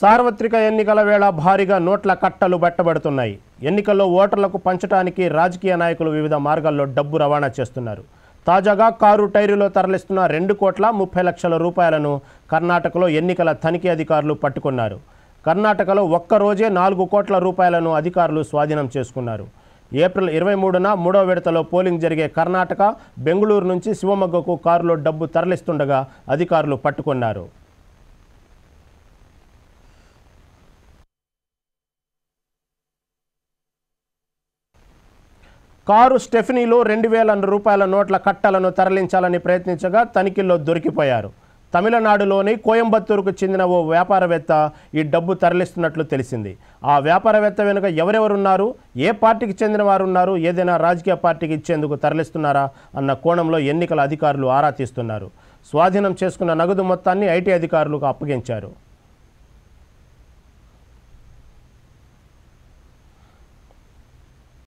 సార్వత్రిక ఎన్నికల వేళ భారీగా నోట్ల కట్టలు బట్టబడుతున్నాయి ఎన్నికల్లో ఓటర్లకు పంచడానికి రాజకీయ నాయకులు వివిధ మార్గాల్లో డబ్బు రవాణా చేస్తున్నారు తాజాగా కారు టైరులో తరలిస్తున్న రెండు కోట్ల ముప్పై లక్షల రూపాయలను కర్ణాటకలో ఎన్నికల తనిఖీ అధికారులు పట్టుకున్నారు కర్ణాటకలో ఒక్కరోజే నాలుగు కోట్ల రూపాయలను అధికారులు స్వాధీనం చేసుకున్నారు ఏప్రిల్ ఇరవై మూడున మూడో విడతలో పోలింగ్ జరిగే కర్ణాటక బెంగళూరు నుంచి శివమొగ్గకు కారులో డబ్బు తరలిస్తుండగా అధికారులు పట్టుకున్నారు కారు స్టెఫినీలో రెండు వేల రూపాయల నోట్ల కట్టలను తరలించాలని ప్రయత్నించగా తనిఖీల్లో దొరికిపోయారు తమిళనాడులోని కోయంబత్తూరుకు చెందిన ఓ వ్యాపారవేత్త ఈ డబ్బు తరలిస్తున్నట్లు తెలిసింది ఆ వ్యాపారవేత్త వెనుక ఎవరెవరున్నారు ఏ పార్టీకి చెందిన వారు ఉన్నారు ఏదైనా రాజకీయ పార్టీకి ఇచ్చేందుకు తరలిస్తున్నారా అన్న కోణంలో ఎన్నికల అధికారులు ఆరా తీస్తున్నారు స్వాధీనం చేసుకున్న నగదు మొత్తాన్ని ఐటీ అధికారులకు అప్పగించారు